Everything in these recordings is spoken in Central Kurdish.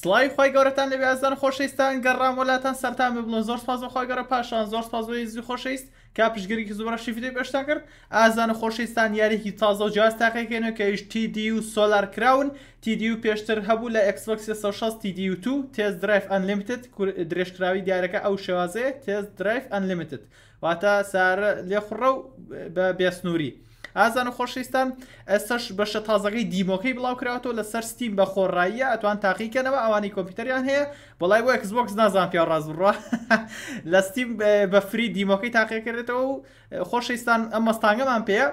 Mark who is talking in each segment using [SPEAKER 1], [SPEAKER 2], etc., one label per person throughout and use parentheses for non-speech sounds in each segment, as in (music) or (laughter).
[SPEAKER 1] سلای خی گەورەتان لە بێزان خۆشەویستان گەڕام وڵاتان سەران ببڵن زۆر پاز خۆی گەورە پاشان زۆر پازۆی زی خۆشەویست کا پشگیری زۆرە شیفری بێشتا کرد ئازان خۆشەویستان یاریی تازە و جیاز تاقیکەێنەوە کە هیچ TD و سۆلار کراون TD و پێشتر هەبوو لە Xbox6 TD2 تێز درایف ئەلیمیتد درێژکراوی دیارەکە ئەو شێوازەیە تێز درایف ئەلیمیتد واتە سارە لێخڕە و بە بێسنووری. ئازان و خۆشویستان ئەسەش بەشە تازەکەی دیمۆکەی بڵاوکراوەوە لە سەر ستیم بە خۆڕاییە ئەتوان تاقیکەنەوە ئەوانی کۆمپیوتەریان هەیە بەڵای وەکس بۆکس نازان پیا ڕازڕە (laughs) لە ستیم بە فری دیمۆکەی تاقیکردێتەوە و خۆشەویستان ئەم مەستانگەمان پێەیە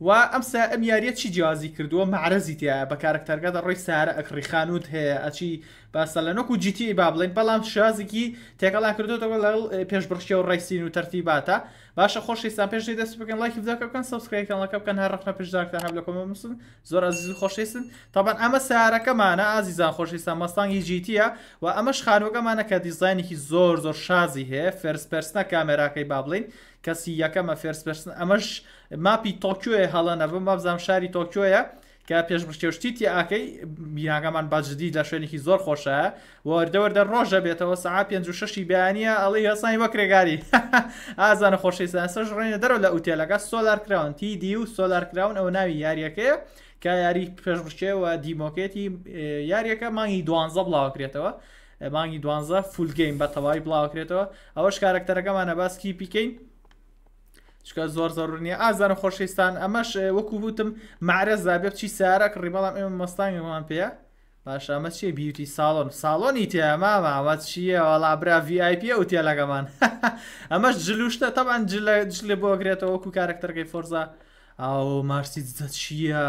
[SPEAKER 1] و ئەمسا ئەم یاریە چی جیازی کردووە معرەزی تیا بە کارکتەرگەدا ڕێی سارە ئەکریخانوت هەیە ئەچی باسە لە نۆک و جیتی با بڵێن بەڵام شازێکی تێکەڵا کردوەوە لەڵ پێشبڕشی و ڕێسین و تەرتیباتە باشە خۆشیستان پێش دەست بکەن لایکی بدەکەکەن سبسکرایکەڵەکە بکەن هەر ڕخنە پێشداکە هەب لەکۆمە مسن زۆر ئازیز خۆشیستن تاپەن ئەمە سارەکەمانە ئازیزان خۆشیستان مەستانگی جیتیە و ئەمەش خانوەکەمانە کە دیزینێکی زۆر زۆر شازی هەیە فەرسپەرسنە کامێراکەی با بڵین کەسی یەکەمە فێرسپرسن ئەمەش ماپی تۆکیۆە هەڵەنە بم مابزانام شاری تۆکیۆیە کە پێشمشتێشتیتی ئاکەی بیناگەمان بەجددی لە شوێنێکی زۆر خۆشە وەردەوەردە ڕۆژە بێتەوە سەعا 56 بەیانە ئەڵی هەسانی وە کرێگاری (laughs) ئازانە خۆشی سەسەش ڕێنە دەرەوە لە ئوتێلەکە سۆلار کراون تی دی و سۆلار کراون ئەو ناوی یاریەکەی کە یاری پێشمشتێەوە دیمۆکێتی یاریەکە مانگی دوانزە بڵاوکرێتەوە. مانگی دوانزە فولگەیم بە تەواوی بڵاوکرێتەوە ئەوەش کارکتەرەکەمانە باسکی پیکەین چکە زۆر زەڕ نیە ئازانە خۆشەویستان ئەمەش وەکو بوتم معرە زابێ چی سارەك ڕیبەڵام ئێمە مەستانگیمان پێە باش ئەمە چیە بیوتی ساڵۆن ساڵۆنی تێماماوات چیە وڵابرا VIP وتیا لەگەمان (laughs) ئەمەش جلوشتە تەمان جلێ بۆگرێتەوە وەکو کارکتەرگەی فۆرزا ئەو مارسی دزە چییە؟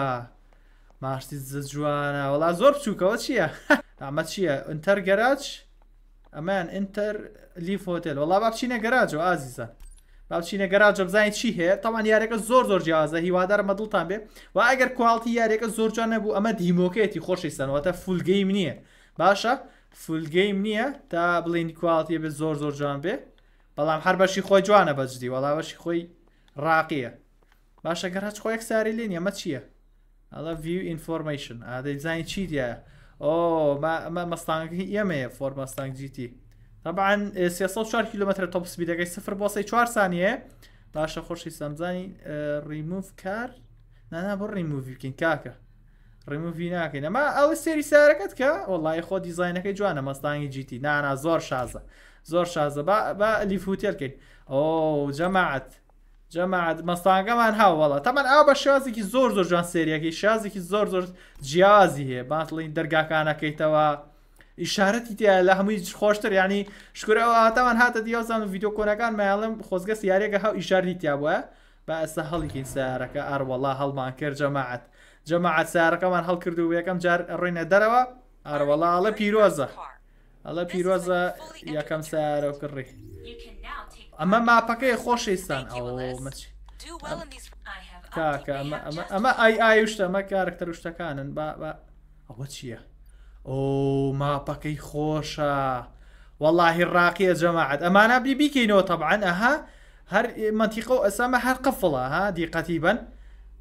[SPEAKER 1] ماشتی زە جوانە وڵا زۆر بچووکەوە چییە؟ (laughs) ئەمە چییە؟ ئینتەر گەراج؟ ئەمان ئینتەر لیف هۆتل وڵا باچینە گەراجەوە ئازیزە. باچینە گەراجە بزانین چی هەیە تاوان یارێکە زۆر زۆر جیازە هیوادار مەدڵتان بێ و ئەگەر کوالتی یارێکە زۆرجان نەبوو ئەمە دیمۆکێتی خۆشی سنەوەتە فولگەیم نییە باشە فولگەیم نییە تا بڵین کوالتی بێت زۆر زۆر جوان بێ بەڵام هەر بەشی خۆی جوانە بەجددی وەڵاوەشی خۆی ڕاقیە باشە گەڕاج خۆیەک ساری لین ئەمە چییە؟ ئەڵە ویو ئینفۆرمشن ئادەی زانین چی دیە؟ ئۆ مەستانگی ئێمەیە فۆرمەستانگ جیتی. طبعا 304 کیلومتر تۆپ سپیدەکەی سفر بۆسی 4 سانیە باشە خۆشی سەمزانی ڕیموف کار نانا بۆ ڕیمووی بکەین کاکە ڕیمووی ناکەین ئەما ئەوە سێری سارەکەت کە وڵی خۆ دیزینەکەی جوانە مەستانی جیتی نانا زۆر شازە زۆر شازە بە لیفوتێلکەین ئۆ جەماعەت جەماعات مەستانگەمان هاوڵە تەمەەن ئا بە شازێکی زۆر زۆر جوان سریەکەی شازێکی زۆر زۆر جیازی هەیە باتڵین دەرگاکانەکەیتەوە. ئیشارەتی تیا لە هەمووی خۆشتر ینی شکرەوە هاتاوان هاتە دیوازان و ڤیددیو کۆنەکان مەیاڵم خۆزگە سیارێکە هەو ئیشارنی تیا بووە بە ئەستا هەڵیکەین سیارەکە ئاروەڵا هەڵمان کرد جەماعەت جەماعەت سیارەکەمان هەڵکرد و یەکەم جار ڕێنە دەرەوە ئاروەڵا ئەڵە پیرۆزە ئەڵە پیرۆزە یەکەم سیارە و کڕی ئەمە ماپەکەی خۆشیستان ئەو مچی کاکە ئەمە ئەمە ئای ئای شتە ئەمە کارکتەر شتەکانن ئەوە چییە؟ ئۆ ماپەکەی خۆشە واللهی ڕاقیە جەماعات ئەمانە بیبیکەینەوە تەبعاان ئەها هەر مەتیقە و ئەسەمە هەر قفڵە ها دیقەتیبەن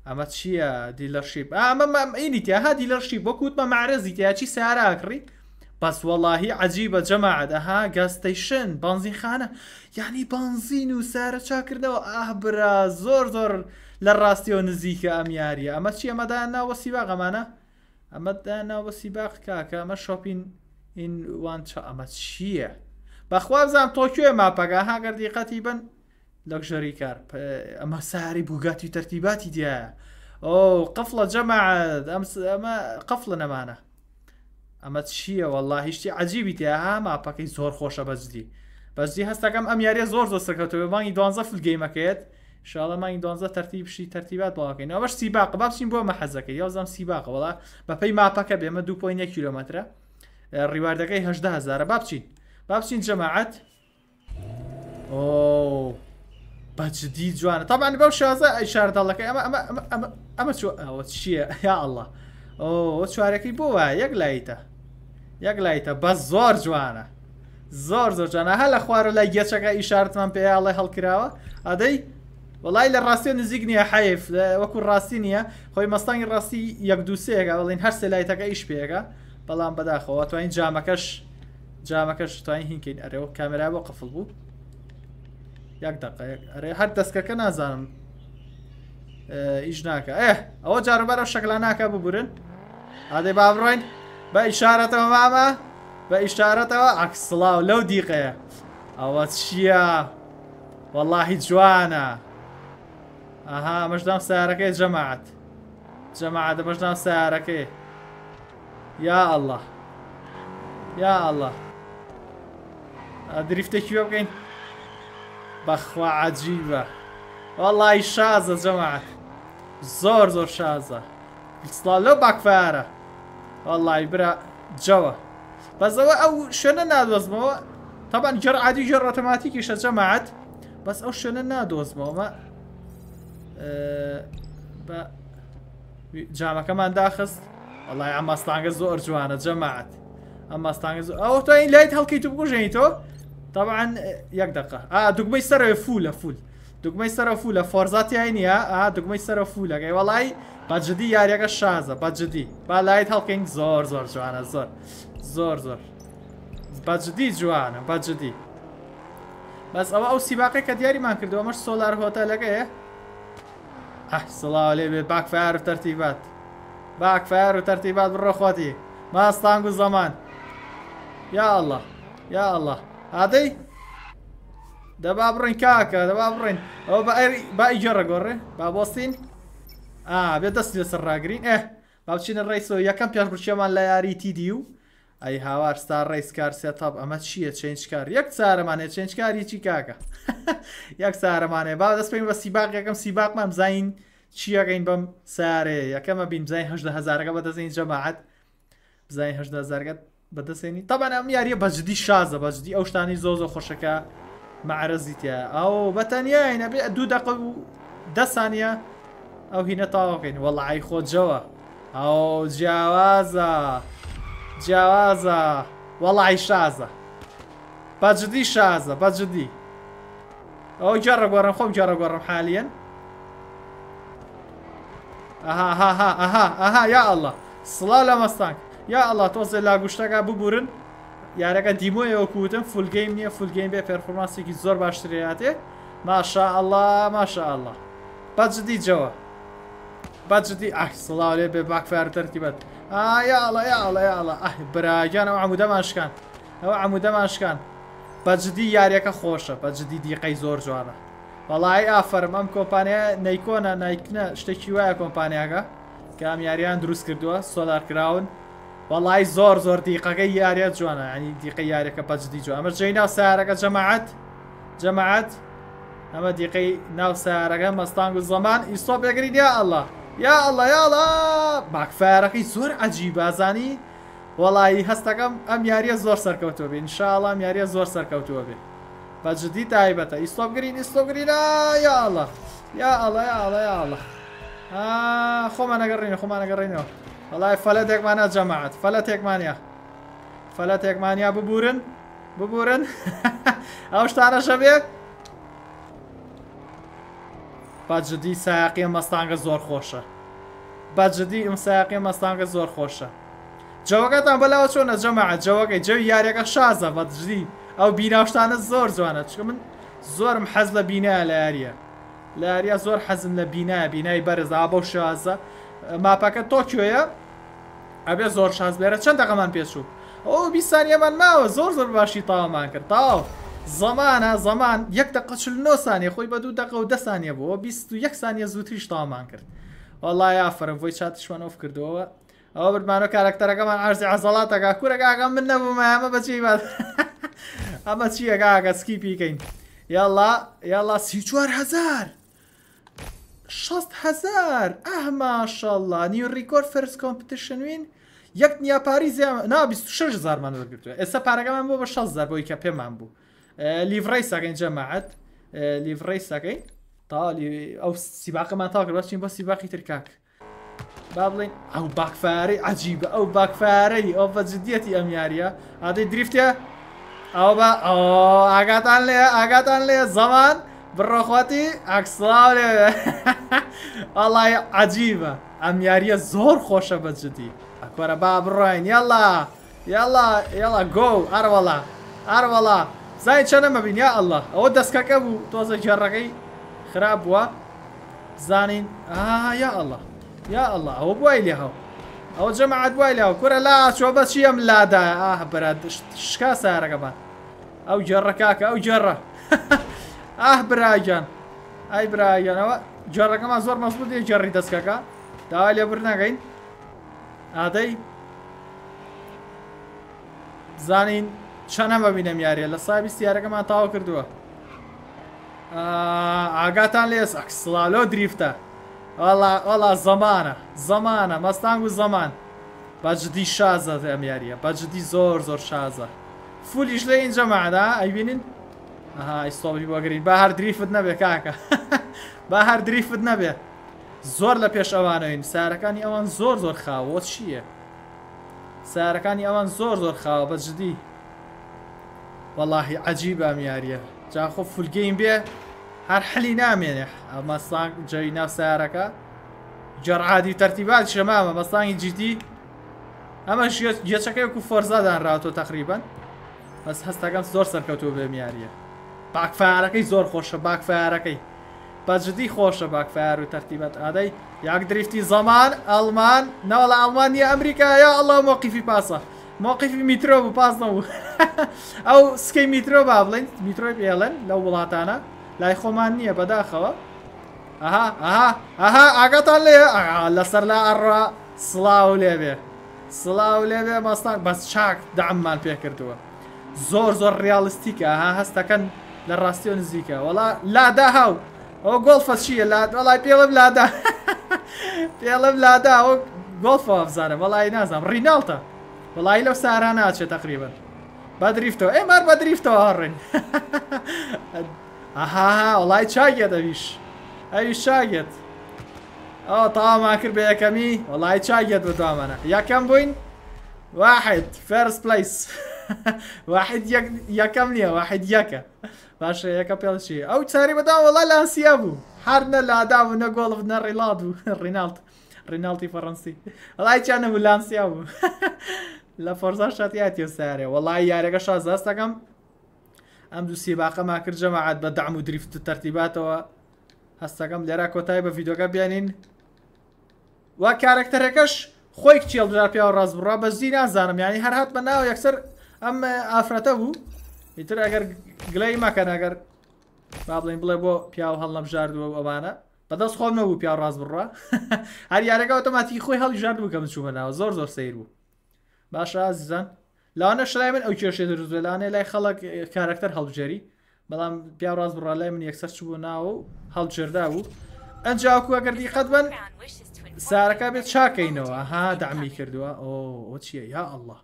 [SPEAKER 1] ئەمە چییە دیلەرشیب ئەمەینیتیها دیلەرشی بەکوتمە معرەزیتیا چی ساراکڕی بەس وەڵی عجیبە جەماعات ئەها گەستەیشن بانزین خانە یعنی بانزین و سارە چاکردەوە ئابرا زۆر زۆر لە ڕاستیەوە نزیکە ئەم یاریە ئەمە چی ئەمەدا ناوە سیوا غەمانە؟ ئەمەدا ناو بە سیباق کاکە ئەمە شۆپین ئینوان چ ئەمە چییە؟ بەخوازانم تۆکوێ ماپەگا هاگەر دیقەتی بن لەکژەری کار ئەمە ساری بووگاتی تەرتیباتی دیایە ئەو قفلە جەماعات ئەمە قفلە نەمانە ئەمە چییە والله هیچی عجیبی تیا ماپەکەی زۆر خۆشە بەزدی بەزدی هەستەکەم ئەم یاریە زۆر زۆر سەکەوتەوە بانگی دوانزە فلگەیمەکەیت شڵە مانگی دۆزە تەرتیبشی تەرتیبات بڵاکەین ئەوەش سیباق بابچین بۆ مەحەزەکە یازم سیباق وڵا بەپەی ماپەکە بێمە 2.1 کیلومترە ڕیواردەکەی هزار بابچین بابچین جەماعەت بەجددی جوانە تامان بەو شازە ئەی شارداڵەکە ئەمە ئەمە ئەوە چییە (laughs) یا ئەله ئەو چوارەکەی بۆ وایە یەک لایتە یەک لایتە بە زۆر جوانە زۆر زۆر جوانە هە لە خوارە لای گەچەکە ئیشارتمان پێیاڵی هەڵکراوە ئەدەی وڵی لە ڕاستێ نزیک نییە حەیف وەکو ڕاستی نییە خۆی مەستانی ڕاستی یەک دووسێگە بڵین هەر سێلایتەکە ئیش پێگە بەڵام بەداخەوە توانین جامەکەش جامەکەش توانین هینکەین ئەرێەوە كاميرا بۆ قفل بوو یەک دقەرێ هەر دەستکەکە نازانم ئیش آه، ناکە ئە إيه. ئەوە جاروبەرە شەکلا ناکە ببورن ئادەی با بڕۆین بە ئیشارەتەوە مامە بە ئیشارەتەوە ئەکسڵاو لەو دیقەیە ئەوە چییە؟ واللهی جوانە اها مش دام سياركي جماعت جماعت مش دام سياركي يا الله يا الله ادريفتي كيف يبقين بخوا عجيبة والله شازة جماعت زور زور شازة لو باك فارة والله برا جوا بس او شنو نادوز طبعا جر عادي جر اوتوماتيكي جماعت بس او شنو نادوز ما بە جامەکەمان داخست وڵی ئەم مەستانگە زۆر جوانە جەماعات ئەم مەستانگە ئەو تۆ این لایت هەڵکی تو بگوژێنی تۆ تاعاان یەک دقه ئا دوگمەی سەرەوە فولە فول دوگمەی سەرە فولە فۆرزاتی هینە ئا دوگمەی سەرە فولەگەی وەڵی بەجددی یاریەکە شازە بەجددی با لایت هەڵکەین زۆر زۆر جوانە زۆر زۆر زۆر بەجددی جوانە بەجددی بەس ئەوە ئەو سیباقی کە دیاریمان کردو ئەمەش سۆلار هۆتە لەگەیە احسن الله عليه باك فاير وترتيبات باك فاير ترتيبات برو اخواتي ما استنقوا الزمان يا الله يا الله هذه دبابرين كاكا دبابرين او باي باي جرى غوري بابوستين اه بيدس جسر راقرين اه بابشين الرئيس يا كامبيون بيار برشيمان لا ياري تي ديو ئەی هاوار ستا ڕێیسکار سێتاب ئەمە چییە چێنجکار یەک چارەمانێ چێنجکاری چی کاکە (laughs) یەک چارەمانێ با دەست پێین بە سیباق یەکەم سیباقمان زین چیەکەین بەم سارێ یەکەمە بیم زای هزارەکە بەدەزین جەماعات بزای هزارگەت بەدەسێنی تاەم یاریە بەجددی شازە بەجددی ئەو شتانی زۆ زۆ خۆشەکە معرەزیتە ئەو بەتەنیایە بێ دوو دق و ده سانە ئەو هینە تاواقین وەڵ ئای خۆجەوە ئەو جیاوازە. جیاوازە وەڵی شازە بەجددی شازە بەجددی ئەو جارە گۆڕم خۆم جارە گۆڕم حالەن ئەها یا ئەله سڵا لە مەستانک یا ئەله تۆزە لاگوشتەکە ببورن یارەکە دیمۆیەوە کوتم فولگەیم نییە فولگەیم بێ پێرفۆماسێکی زۆر باشتراتێ ماشا ئەله ماشا ئەله بەجددی جەوە بەجددی ئەح سڵاوێ بێ باکفار تەرتیبەت. ئاڵە یاڵە یاڵە براگیان ئەو عمودەماشکان ئەوە عمودەماشکان بەجددی یاریەکە خۆشە بەجددی دیقەی زۆر جوانە بەڵی ئافەرم ئەم کۆمپانیا نەیکۆنە نیکنە شتێکی وایە کۆمپانیاکە کام یاریان دروست کردووە سۆلارکراون بەڵی زۆر زۆر دیقەکەی یاریە جوانە ینی دیقەی یاریەکە بەجددی جوان ئەمە جەی ناو سارەکە جەماعەت جەماعەت ئەمە دیقەی ناو سارەکە مەستانگ و زەمان ئیسۆ بێگری دیە ئەله یاڵە یاڵە باکفارەکەی زۆر ئەجی بازانی وەڵی هەستەکەم ئەم یاریە زۆر سەرکەوتوە بێ انشاڵام یاریە زۆر سەرکەوتووە بێ بەجددی تایبەتە ئیسۆبگرین ئیسۆگرینە یاڵە یا ئەڵە یاڵە یاڵە خۆمان نەگەڕینە خۆمان نەگەڕینەوە وڵای فەلە تێکمانە جەماعات فەلە تێکمانیا فەلە تێکمانیا ببورن ببورن (laughs) ئەو شتانە شەبێت باجددی ساقی مەستانگە زۆر خۆشە باجددی ئەم ساقی مەستانگە زۆر خۆشە جەوەکەتان بەلاوە چۆنە جەماعە جەوەکەی جەوی یاریەکە شازە بەجددی ئەو بیناشتانە زۆر جوانە چکە من زۆرم حەز لە بینایە لە یاریە لە یاریا زۆر حەزم لە بینایە بینای بەرز ئابە شازە ماپەکە تۆکیۆیە ئەبێ زۆر شاز بێرە چەند دەقەمان پێچوو ئەو بیسانیەمان ماوە زۆر زۆر باشی تاوامان کرد تاوە. زمانە زمان یەک دقش نۆ سانیە خۆی بە دوو دقە و دە سانیە بووە 21 سانیە زووتریش تامان کرد وڵای یافرم بۆی چاتشوانۆف کردەوە ئەوە بردمانۆ کارکتەرەکەمان ئارزی عزڵاتەکە کوورەکەگەم من نەبوومە ئەمە بەچی بات (laughs) ئەمە چیەکەگە سکی پیکەین یاڵا یاڵا سی چوار هزار هزار ئەماشەله نیو ریکۆرد فرس کۆمپتیشن وین یەک نیاپاری زیام نا 26 زارمان وەرگتووە ئێستا پارەکەمان بۆ بە 16 بۆی کە پێمان بوو آه، ليفريسا كاين جماعات آه، ليفريسا كاين تا او سباق ما تاكل باش تيمبا سباق تركاك بابلين او باك فاري عجيبة او باك فاري او بجديتي ام ياريا هذه دريفتيا او با او اغاتان لي اغاتان لي زمان برو خواتي اكسلاو لي (laughs) والله عجيبة ام ياريا زور خوشة بجدي اكبر باب روين يلا يلا يلا جو ار والله ار والله زاين شنە مەبین یا ئەله ئەوە دەستکەکە بوو تۆزە جێڕەکەی خراپ بووە زانین یا يا یا ئەله ئەوە بوای لێ هاو او جەمەعات وای لەوە کورە لا چۆ بە چیم (laughs) لادایە ئاه برات شکا سارەکەمان ئەو جێڕە کاکە ئەو جێڕە ئاه براگیان ئای براگیانەوە جێڕەکەمان زۆر مەزبوو دێ جێڕی دەستکەکە داوا لێ برنەگەین ئادەی زانین چەند هەم ببینم یاریە لە سابی سیارەکەمان تاوا کردووە ئاگاتان لێس ئەکسڵالۆ دریفتە وڵا زەمانە زەمانە مەستانگ و زەمان بەجددی شازە ئەم یاریە بەجددی زۆر زۆر شازە فولیش لە اینجا مادا ئەیبینین ئیسۆڵی بۆگرین با هەر دریفت نەبێ کاکە (laughs) با هەر دریفت نەبێ زۆر لە پێش ئەوانەوەین سارەکانی ئەوان زۆر زۆر خاوە چییە؟ سارەکانی ئەوان زۆر زۆر خاوە بەجددی والله مياريا جا فول واللهی عجیب ئەم یاریە جاخۆ فولگەین بێ هەر حەلی نامێنێ ئەمە سانگ جەی ناو سارەکە جەڕعادی تەرتیبات شەمامە بە سانگی جدی ئەمە گێچەکەی و فەرزادان ڕاتۆ تقریبان بەس هەستەکەم زۆر سەرکەوتو بێ میاریە باکفارەکەی زۆر خۆشە باکفارەکەی بەجددی خۆشە باکفار و تەرتیبەت ئادەی یاک دریفتی آلمان، ئەلمان ناوەڵە ئەلمانیا ئەمریکا یا الله مۆقیفی پاسە مۆقیفی میترۆ بوو پاس نەبوو (laughs) ئەو سکەی میترۆ با بڵین میترۆی پێڵەن لەو وڵاتانە لای خۆمان نییە بەداخەوە ئەها ئەها ئەها ئاگاتان لێ لەسەر لا ئەڕا سڵاو لێبێ سڵاو لێبێ مەستان بەس چاک داممان پێکردووە زۆر زۆر ڕالستیکە ها هەستەکەن لە ڕاستیۆ نزیکە وڵا لادا هاو ئەو گۆڵفەس چیە وڵای پێڵم لادا (laughs) پێڵم لادا ئەو گۆڵفە ئەفزانە وڵای نازانم ڕینالتە وڵی لەو سارا ناچێت تقريبا بدريفتو ايه مار بدريفتو هارن (laughs) هەڕێن ها والله چاگێ دەویش ئەویش چاگێت ئەو تاوامان کرد بە یەکەمی وڵی چاگێت بە دوامانە یەکەم بووین واحد فەرس پلیس (laughs) واحد یەکەم بليس واحد يا باشە یەکە پێڵشی ئەو چاری بەدا وڵا لاسیە بوو هەر نە لادا بوو نە گۆڵف نە ڕێڵات بوو ڕینالت ڕینالتی فەڕەنسی وڵای چیانە بوو لانسیا بوو لە فەرزار شاتیاتیە سارێ وڵی یارەکە شازاستەکەم ئەم دوو سیباقەما کرد جەماعات بە دام و دریفت و تەرتیباتەوە هەستەکەم لێرا کۆتای بە ڤیددیۆگە بیانین وا کارکتەرەکەش خۆی کچێڵدرا پیا و ڕازبڕا بەزی نازانم یانی هەر هاات بە ناو یەکسەر ئەم ئافرەتە بوو ئیتر ئەگەر گلەی مەکەن ئەگەر با بڵین بڵێ بۆ پیا و هەڵەم ژاردووە ئەوانە بەدەست خۆم نەبوو پیا ڕاز بڕە (laughs) هەر یارەکە ئۆتۆماتی خۆی هەڵی ژاردوو کەم چوو بەناوە زۆر زۆر سیر بوو باشە ئازیزان لاانە شلای من ئەو کێشێت دروست لانێ لای خەڵک کارکتەر هەڵجێری بەڵام پیا ڕاز بڕا لای من یەکسەر چ بوو ناوە و هەڵجێردا بوو ئەنجاکوەگەردی قەت بن سارەکە بێت چاکەینەوە ها دامی کردووە ئۆ چییە یا ئەله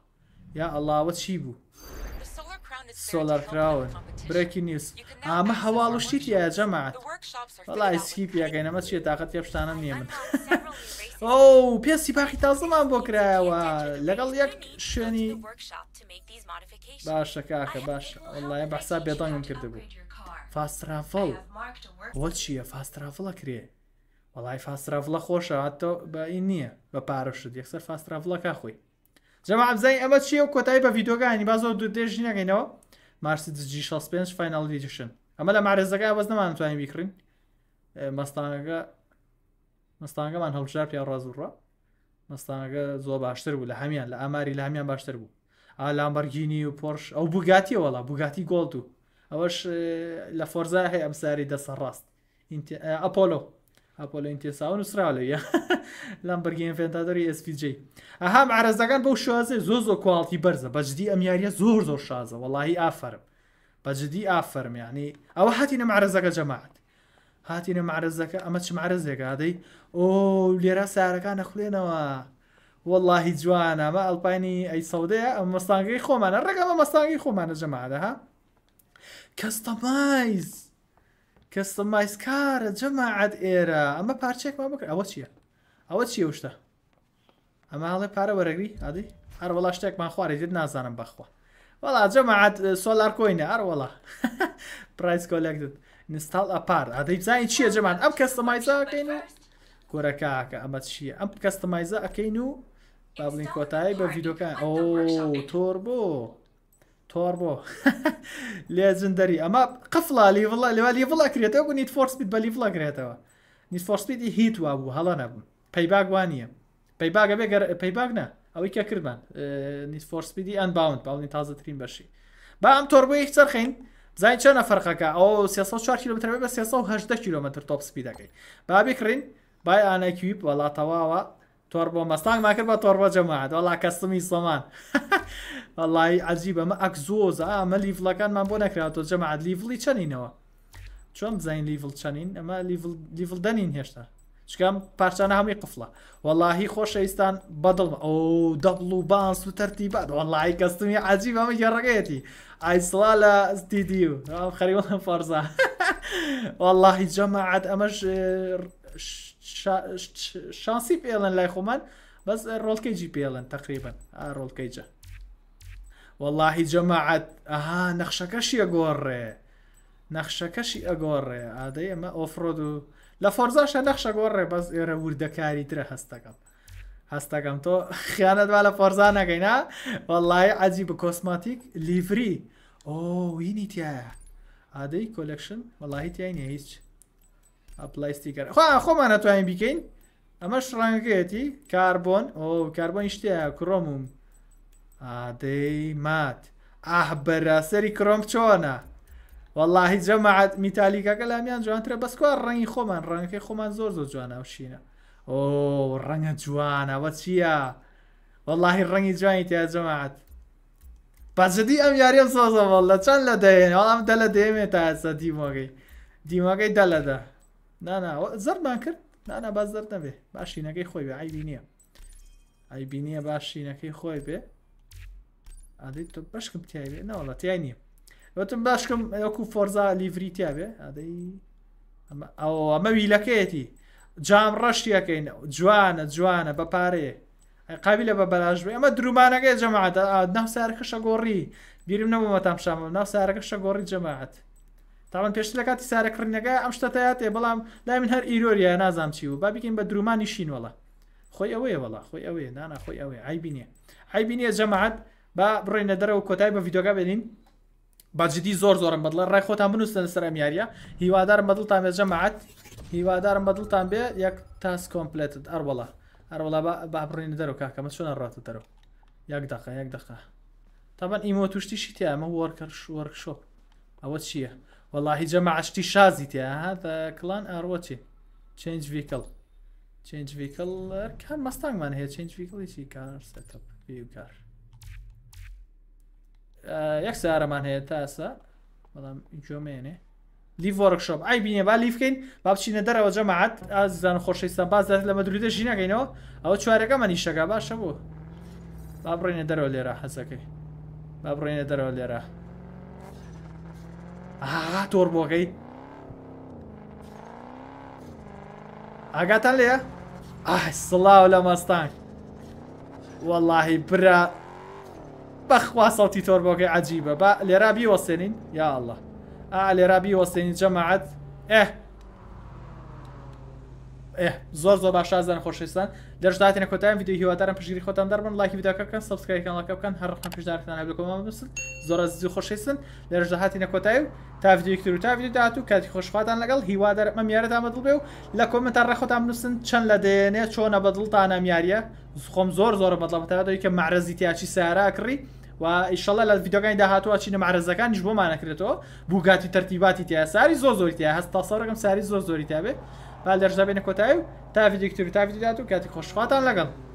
[SPEAKER 1] یا ئەلاوە چی بوو؟ سۆلەرکراون برێکی نیوز ئامە هەواڵ شتیت یاجەمات بەڵای سکیپیەکەی نەمە چیە تااقەت پێشتانە نیە من (laughs) ئەو پێسی پاخی تازەمان بۆ کرایەوە لەگەڵ یەک شوێنی باشە کاکە باش وڵایە بەحسا بێدانم کردبوو فاسترافڵ بۆ چییە فاسترافڵە کرێ وڵای فاسترافڵە خۆشە هاتۆ بە این نییە بە پارەشت یەکسەر فاسترافڵەکە خۆی جەما ئەبزای ئەمە چیە و کۆتایی بە یددیوگانی باز زۆر دوو درێژی نەگەینەوە مارسجی 65 فینال دیشن ئەمە لە مارێزەکە بەس نەمان توانین بیکڕین مەستانەکە مەستانەکەمان هەڵژار پیا ڕازوڕە مەستانەکە زۆر باشتر بوو لە هەمیان لە ئاماری لە هەمیان باشتر بوو ئالامبەرگینی و پۆرش ئەو بگاتی وڵا بگاتی گۆڵ و ئەوەش لە فۆرزای هەیە ئەمساری دەسەڕاست ئەپۆلۆ ئەپۆلە ئینتیساون وسراالی (laughs) لەم بەرگین فێنتادەری SPJ ئەهام ئارەزەکان بەو شازێ زۆ زۆ کوڵتی بەرزە بەجددی ئەم یاریە زۆر زۆر شازە وڵی ئافرم بەجددی ئافرمیانی ئەوە هاتی نە معرەزەکە جەماعات هاتی نە معرەزەکە ئەمە چ معرەزێکگادەی ئۆ لێرە سارەکان نەخولێنەوە واللهی جوانە ئەمە ئەلپانی ئەی سەودەیە ئەم مەستانگەی خۆمانە ڕێگەمە مەستانگی خۆمانە جەماعەها کەستەمایز. کەستەمایز کارە جەماعات ئێرە ئەمە پارچێکمان بکە ئەوە چییە؟ ئەوە چیە وشتە؟ ئەمە هەڵێ پارە وەرەگری ئادی هەر وڵا شتێکمان خوارێ دیت نازانم بەخوا وڵا جەماعات سۆلار کۆینە هەر وڵا (laughs) پرایس کۆلێکت نستال ئەپار ئادەی بزانین چییە جەمان ئەم کەستەمایزەکەینە کۆرەکەکە ئەمە چییە ئەم کەستەمایزە ئەەکەین و بابلین کۆتایی بە ڤیددیوکان ئەو تۆر بۆ. تۆر بۆ (laughs) لێزن دەری ئەمە قفڵا لیڤڵ لێوا لیڤڵەکرێتەوە نیت فۆرسپیت بە لیڤڵەکرێتەوە نیت فۆرسپیتی هیت وا بوو هەڵە نەبوو پەیباگ وانە پەیباگە بێ پەیباگ نە ئەوەی کە کردمان نیت فۆرسپیدی ئەن باوند باڵنی تازەترین بەشی با ئەم تۆربەیەک چرخین زای چەنە فەرقەکە ئەو 4 کیلومتر بە 3 کیلومتر تۆپ سپی دەکەی بابیکڕین بای ئانایکیویب وڵاتەواوە توربو مستانگ ما کرد با توربو جماعت والله كاستمي صمان (laughs) والله عجيبة ما اکزوز آه ما كان ما من بونه کرد تو جماعت لیفلی چنین نوا چون زین لیفل چنین اما ليفل لیفل دنین هشت چکم پرچان همی قفله والله خوش ایستان بدل ما او دبلو بانس و ترتیبه والله كاستمي عجيبة ما یرگیتی استديو دیدیو خریبان فرزا (laughs) والله جماعت امش شانسی پێڵەن لای خۆمان بەس ڕۆڵکەی جی پێڵەن تقریبن ڕۆڵکەی جە واللهی جەماعەت ئەها نەخشەکەشی ئەگۆڕێ نەخشەکەشی ئەگۆڕێ ئادەی ئەمە ئۆفرۆد و لە فۆرزاشە نەخشە گۆڕێ بەس ئێرە وردەکاری درە هەستەکەم هەستەکەم تۆ خیانەت با لە فۆرزان نەگەینا وەڵی عجی بە کۆسماتیک لیفری ئۆ وینی تایە ئادەی کۆلەکشن وەڵاهی تای نیە هیچ ئەپلایستیکەر خوا خۆمان ناتوانین بیکەین ئەمە شڕانگەکەیەتی کاربۆن ئەو کاربۆن شتەیە کڕۆمم ئادەی مات ئاه بەراسەری کڕۆم چۆنە واللهی جەماعات میتالیکەکە لامیان جوانترە بەسکوە ڕەنی خۆمان ڕەنگەکەی خۆمان زۆر زۆر جوانەوشینە ئۆ ڕەنگە جوانەوە چییە؟ واللهی ڕەنگی جوانی تیا جەماعات بەجددی ئەم یاریم سازەوە لە چەند لە دەێن وەڵام دە لە دێمێت تا ئەستا دیمۆگەی دیمەکەی دە لەدە نانا زەرمان کرد نانا باز دەر نەبێ باشینەکەی خۆی بێ ئایبی نییە ئایبی نییە باشینەکەی خۆی بێ ئادەی تۆ بەشکم تیاێ ناوەڵە تیای نییە وتم باشکم یەکو فۆرزا لیڤری تیاابێ ئادەی ئەمە ویلەکەیەتی جام ڕەشتیەکەین جوانە جوانە بە پارەیە قابل لە بە بەلاژ ئەمە درومانەکەی جەماعات ناو سارەکە شەگۆڕی بیرم نەبوومە تام شامە ناو سارەکە شەگۆڕی جەماعات تاوان پێشتر لە کاتی سارەکردنەکە ئەم شتەتەیاتێ بەڵام لای من هەر ئیرۆریە نازام چی و با بکەین بە درومانی شینوەڵە خۆی ئەوەیە وڵا خۆی ئەوەیە نانا خۆی ئەوەیە ئایبینە ئایبینە جەماعات با بڕێنە دەرەوە کۆتای بە ڤیددیۆگا بێنین باجددی زۆر زۆرم بەدڵە ڕای خۆتان بنووسن سرە یاریە هیوادارم بەدڵتان بێ جەماعات هیوادارم بەدڵتان بێ یەک تاس کۆمپلێتت ئەروەڵە ئەروەڵا با بڕێنە دەرەوە کاکەمە چۆنە ڕاتە دەرەوە یەک دقه یەک دقه تاان ئیمۆ توشتیشی تیامە وەرکە وەرکشۆپ ئەوە چییە؟ واللهی جەمە عشتی شازی تیا کلان ئاڕوەچی چنج ویکل چنج ویکل کار مەستانمان هەیە چنج ویکڵیشی کار سەتەپ کار یەک سارەمان هەیە تاسە بەڵام جۆمێنێ لیف وەرکشۆپ ئای بینێ با لیفکەین با بچینە دەرەوە جەماعات ئازان خۆشەویستان باز لە مەدرودە ژینەکەینەوە ئەوە چوارەکەمانی شەکە باشە بوو با بڕێنە دەرەوە لێرە حەزەکەی با بڕێنە دەرەوە لێرە Ah, turbo, ok. قتل يا احس الله ولا مستان والله برا بخوا صوتي توربوكي عجيبة با لرابي وصلين يا الله اه لرابي وصلين جماعة اه زۆر زۆر باش زان خۆشستان دەشداتێن کۆتیان یددیو هیوادارم پشگیری خۆتان دەبن لایکی ویدداکەکەن سبسکایکانەکە بکەن هەر ڕخم پیشدارتان بکەمان بسن زۆر زی خۆشستن لەرشدا هاتیینە کۆتایی و تا ویددیوکتتر و تا ویددات و کاتی خۆشخواتان لەگەڵ هیوادار مەمیارەدا بەدڵ بێ و لە کۆمنتتان ڕێخۆتان بنووسن چەند لە دێنێ چۆنە بەدڵتانە میاریە خۆم زۆر زۆر بەڵەتەوەی کە مارەزی تیاچی سارا کڕی. و ئیشەڵە لە یددیوگانی داهاتوە چینە مارەزەکانیش بۆمانەکرێتەوە بووگاتی تەرتیباتی تیا ساری زۆ زۆری تیا هەست تا سەڕگەم ساری زۆر زۆری تابێ بعد بله، در زبین تا ویدیو کتیو تا ویدیو دادو که اتی خوش خواهان لگن